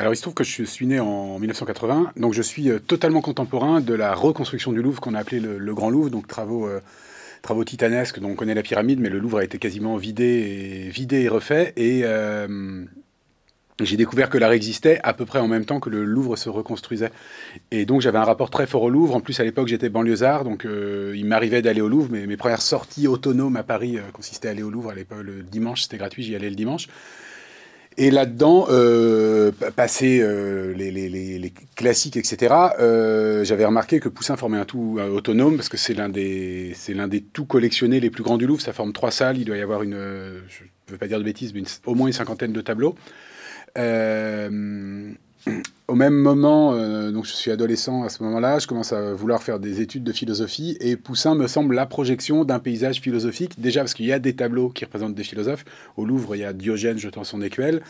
Alors, il se trouve que je suis né en 1980, donc je suis euh, totalement contemporain de la reconstruction du Louvre qu'on a appelé le, Grand Louvre, donc travaux, euh, travaux titanesques dont on connaît la pyramide, mais le Louvre a été quasiment vidé et, vidé et refait. Et euh, j'ai découvert que l'art existait à peu près en même temps que le Louvre se reconstruisait. Et donc j'avais un rapport très fort au Louvre. En plus, à l'époque, j'étais banlieusard, donc il m'arrivait d'aller au Louvre. Mais mes premières sorties autonomes à Paris consistaient à aller au Louvre. À l'époque, le dimanche, c'était gratuit, j'y allais le dimanche. Et là-dedans, euh, passé euh, les, classiques, etc., euh, j'avais remarqué que Poussin formait un tout euh, autonome, parce que c'est l'un des, des tout collectionnés les plus grands du Louvre. Ça forme trois salles, il doit y avoir une, je ne veux pas dire de bêtises, mais au moins une cinquantaine de tableaux au même moment, euh, donc je suis adolescent à ce moment-là, je commence à vouloir faire des études de philosophie et Poussin me semble la projection d'un paysage philosophique. Déjà parce qu'il y a des tableaux qui représentent des philosophes. Au Louvre, il y a Diogène jetant son écuelle.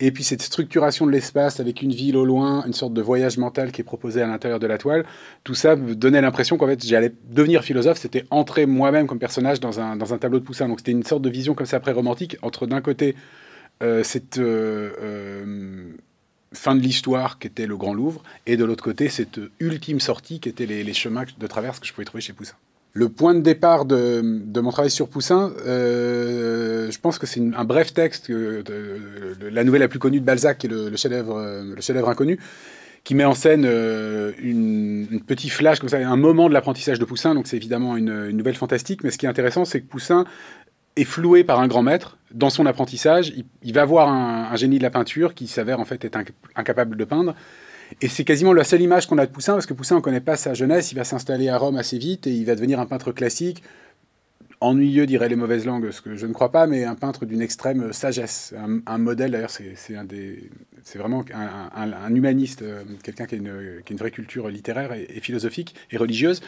Et puis cette structuration de l'espace avec une ville au loin, une sorte de voyage mental qui est proposé à l'intérieur de la toile, tout ça me donnait l'impression qu'en fait j'allais devenir philosophe. C'était entrer moi-même comme personnage dans un, dans un tableau de Poussin. Donc c'était une sorte de vision comme ça pré-romantique entre d'un côté euh, cette. Euh, fin de l'histoire qui était le Grand Louvre, et de l'autre côté cette ultime sortie qui était les, chemins de traverse que je pouvais trouver chez Poussin. Le point de départ de, mon travail sur Poussin, euh, je pense que c'est un bref texte, euh, la nouvelle la plus connue de Balzac, qui est le, le chef-d'œuvre euh, inconnu, qui met en scène une, petite flash comme ça, un moment de l'apprentissage de Poussin. Donc c'est évidemment une, nouvelle fantastique. Mais ce qui est intéressant, c'est que Poussin est floué par un grand maître. Dans son apprentissage, il, va voir un, génie de la peinture qui s'avère en fait être incapable de peindre. Et c'est quasiment la seule image qu'on a de Poussin, parce que Poussin, on connaît pas sa jeunesse, il va s'installer à Rome assez vite et il va devenir un peintre classique, ennuyeux, dirait les mauvaises langues, ce que je ne crois pas, mais un peintre d'une extrême sagesse. Un, modèle, d'ailleurs, c'est un des. C'est vraiment un, humaniste, euh, quelqu'un qui, qui, a une vraie culture littéraire et, philosophique et religieuse.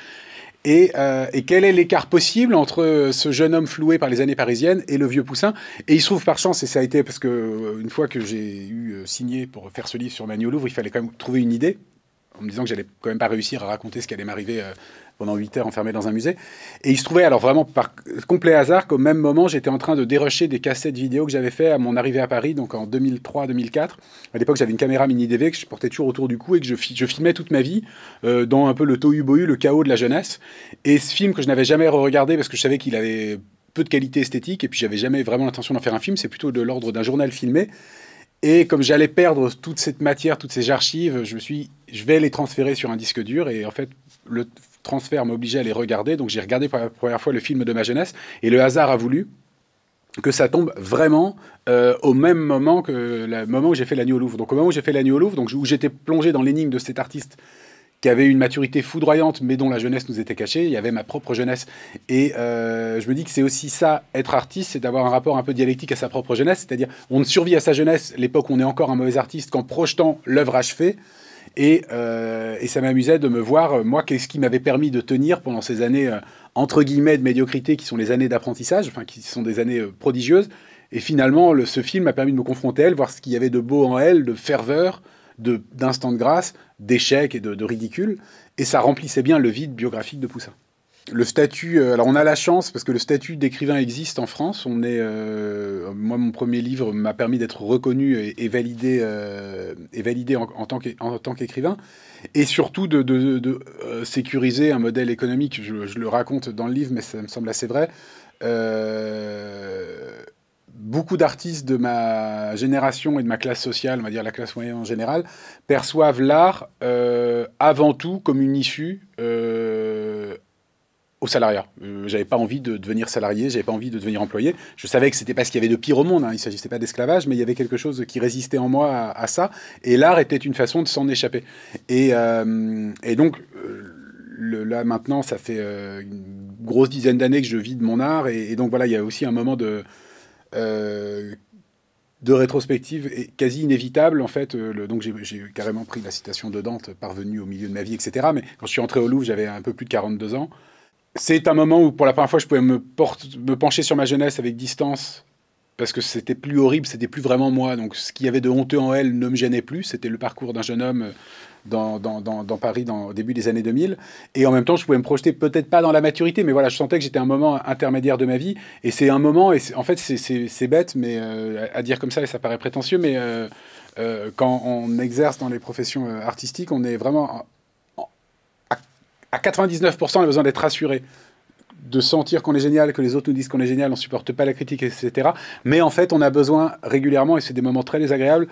Et, euh, et quel est l'écart possible entre ce jeune homme floué par les années parisiennes et le vieux Poussin Et il se trouve par chance, et ça a été parce qu'une euh, fois que j'ai eu signé pour faire ce livre sur Manuel Louvre, il fallait quand même trouver une idée en me disant que j'allais quand même pas réussir à raconter ce qui allait m'arriver euh, pendant 8 heures enfermé dans un musée. Et il se trouvait alors vraiment par complet hasard qu'au même moment, j'étais en train de dérocher des cassettes vidéo que j'avais fait à mon arrivée à Paris, donc en 2003-2004. À l'époque, j'avais une caméra mini DV que je portais toujours autour du cou et que je, je filmais toute ma vie euh, dans un peu le tohu-bohu, le chaos de la jeunesse. Et ce film que je n'avais jamais regardé parce que je savais qu'il avait peu de qualité esthétique et puis j'avais jamais vraiment l'intention d'en faire un film, c'est plutôt de l'ordre d'un journal filmé. Et comme j'allais perdre toute cette matière, toutes ces archives, je me suis je vais les transférer sur un disque dur et en fait le transfert m'obligeait à les regarder. Donc j'ai regardé pour la première fois le film de ma jeunesse et le hasard a voulu que ça tombe vraiment euh, au même moment que le moment où j'ai fait La Nuit au Louvre. Donc au moment où j'ai fait La Nuit au Louvre, donc où j'étais plongé dans l'énigme de cet artiste qui avait une maturité foudroyante, mais dont la jeunesse nous était cachée. Il y avait ma propre jeunesse. Et euh, je me dis que c'est aussi ça, être artiste, c'est d'avoir un rapport un peu dialectique à sa propre jeunesse. C'est-à-dire, on ne survit à sa jeunesse, l'époque où on est encore un mauvais artiste, qu'en projetant l'œuvre achevée. Euh, et, ça m'amusait de me voir, euh, moi, qu'est-ce qui m'avait permis de tenir pendant ces années, euh, entre guillemets, de médiocrité, qui sont les années d'apprentissage, enfin, qui sont des années prodigieuses. Et finalement, ce film m'a permis de me confronter à elle, voir ce qu'il y avait de beau en elle, de ferveur, d'instant de, grâce, d'échec et de, de ridicule. Et ça remplissait bien le vide biographique de Poussin le statut, euh, alors on a la chance parce que le statut d'écrivain existe en France. On est, euh, moi, mon premier livre m'a permis d'être reconnu et, validé, et validé euh, en, tant qu'écrivain, et surtout de, sécuriser un modèle économique. Je, le raconte dans le livre, mais ça me semble assez vrai. beaucoup d'artistes de ma génération et de ma classe sociale, on va dire la classe moyenne en général, perçoivent l'art avant tout comme une issue au salariat. Euh, j'avais pas envie de devenir salarié, j'avais pas envie de devenir employé. Je savais que c'était pas ce qu'il y avait de pire au monde. Hein. Il s'agissait pas d'esclavage, mais il y avait quelque chose qui résistait en moi à, ça. Et l'art était une façon de s'en échapper. Et, euh, et donc euh, le, là maintenant, ça fait une grosse dizaine d'années que je vis de mon art. Et, donc voilà, il y a aussi un moment de de rétrospective est quasi inévitable en fait. Le, donc j'ai, carrément pris la citation de Dante, parvenu au milieu de ma vie, etc. Mais quand je suis entré au Louvre, j'avais un peu plus de 42 ans c'est un moment où, pour la première fois, je pouvais me, pencher sur ma jeunesse avec distance, parce que c'était plus horrible, c'était plus vraiment moi. Donc, ce qu'il y avait de honteux en elle ne me gênait plus. C'était le parcours d'un jeune homme dans, Paris au début des années 2000. Et en même temps, je pouvais me projeter, peut-être pas dans la maturité, mais voilà, je sentais que j'étais un moment intermédiaire de ma vie. Et c'est un moment, et en fait, c'est bête, mais euh, à dire comme ça, et ça paraît prétentieux, mais euh, euh, quand on exerce dans les professions artistiques, on est vraiment à 99%, on a besoin d'être rassuré de sentir qu'on est génial, que les autres nous disent qu'on est génial, on supporte pas la critique, etc. Mais en fait, on a besoin régulièrement, et c'est des moments très désagréables,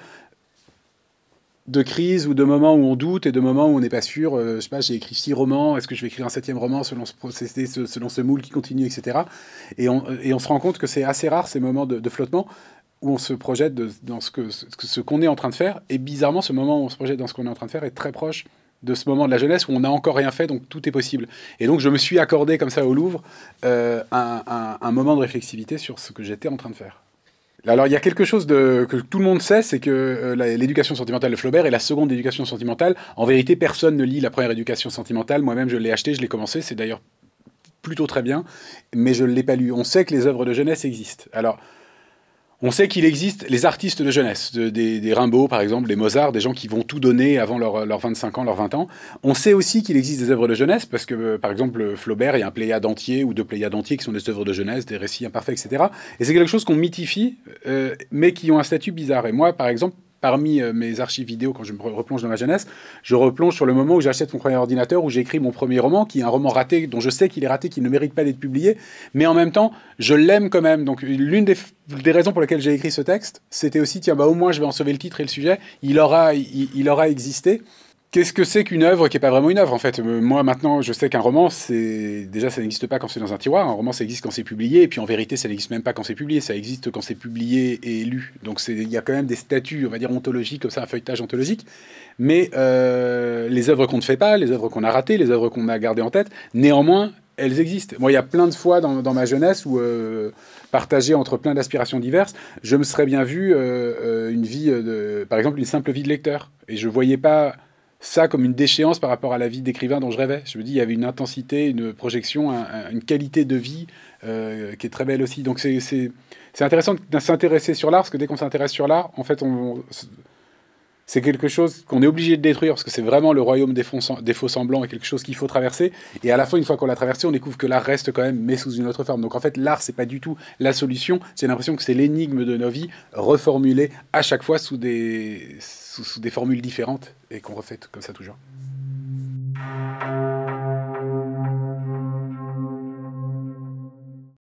de crise ou de moments où on doute et de moments où on n'est pas sûr. Euh, je sais pas, j'ai écrit six romans, est-ce que je vais écrire un septième roman selon ce selon ce moule qui continue, etc. Et on, se rend compte que c'est assez rare ces moments de, flottement où on se projette dans ce ce qu'on est en train de faire. Et bizarrement, ce moment où on se projette dans ce qu'on est en train de faire est très proche de ce moment de la jeunesse où on n'a encore rien fait, donc tout est possible. Et donc je me suis accordé comme ça au Louvre euh, un, moment de réflexivité sur ce que j'étais en train de faire. Alors, il y a quelque chose que tout le monde sait, c'est que euh, l'éducation sentimentale de Flaubert est la seconde éducation sentimentale. En vérité, personne ne lit la première éducation sentimentale. Moi-même, je l'ai acheté, je l'ai commencé. C'est d'ailleurs plutôt très bien, mais je ne l'ai pas lu. On sait que les œuvres de jeunesse existent. Alors, on sait qu'il existe les artistes de jeunesse, des, Rimbaud par exemple, des Mozart, des gens qui vont tout donner avant leurs 25 ans, leurs 20 ans. On sait aussi qu'il existe des œuvres de jeunesse, parce que euh, par exemple Flaubert, il y a un Pléiade entier ou deux Pléiades entiers qui sont des œuvres de jeunesse, des récits imparfaits, etc. Et c'est quelque chose qu'on mythifie, euh, mais qui ont un statut bizarre. Et moi, par exemple, parmi euh, mes archives vidéo, quand je me replonge dans ma jeunesse, je replonge sur le moment où j'achète mon premier ordinateur, où j'écris mon premier roman, qui est un roman raté, dont je sais qu'il est raté, qu'il ne mérite pas d'être publié, mais en même temps, je l'aime quand même. Donc, l'une des, raisons pour lesquelles j'ai écrit ce texte, c'était aussi, tiens, bah, au moins, je vais en sauver le titre et le sujet, il aura, il aura existé. Qu'est-ce que c'est qu'une œuvre qui n'est pas vraiment une œuvre en fait euh, Moi maintenant, je sais qu'un roman, c'est déjà ça n'existe pas quand c'est dans un tiroir. Un roman, ça existe quand c'est publié, et puis en vérité, ça n'existe même pas quand c'est publié. Ça existe quand c'est publié et lu. Donc il y a quand même des statuts, on va dire ontologiques comme ça, un feuilletage ontologique. Mais euh, les œuvres qu'on ne fait pas, les œuvres qu'on a ratées, les œuvres qu'on a gardées en tête, néanmoins, elles existent. Moi, il y a plein de fois dans, ma jeunesse où, euh, partagé entre plein d'aspirations diverses, je me serais bien vu euh, une vie, de, par exemple, une simple vie de lecteur. Et je voyais pas ça comme une déchéance par rapport à la vie d'écrivain dont je rêvais. Je me dis, il y avait une intensité, une projection, une qualité de vie euh, qui est très belle aussi. Donc c'est intéressant de s'intéresser sur l'art, parce que dès qu'on s'intéresse sur l'art, en fait, on, c'est quelque chose qu'on est obligé de détruire parce que c'est vraiment le royaume des, faux semblants et quelque chose qu'il faut traverser. Et à la fin, une fois qu'on l'a traversé, on découvre que l'art reste quand même, mais sous une autre forme. Donc en fait, l'art, c'est pas du tout la solution. C'est l'impression que c'est l'énigme de nos vies reformulée à chaque fois sous des, sous des formules différentes et qu'on refait comme ça toujours.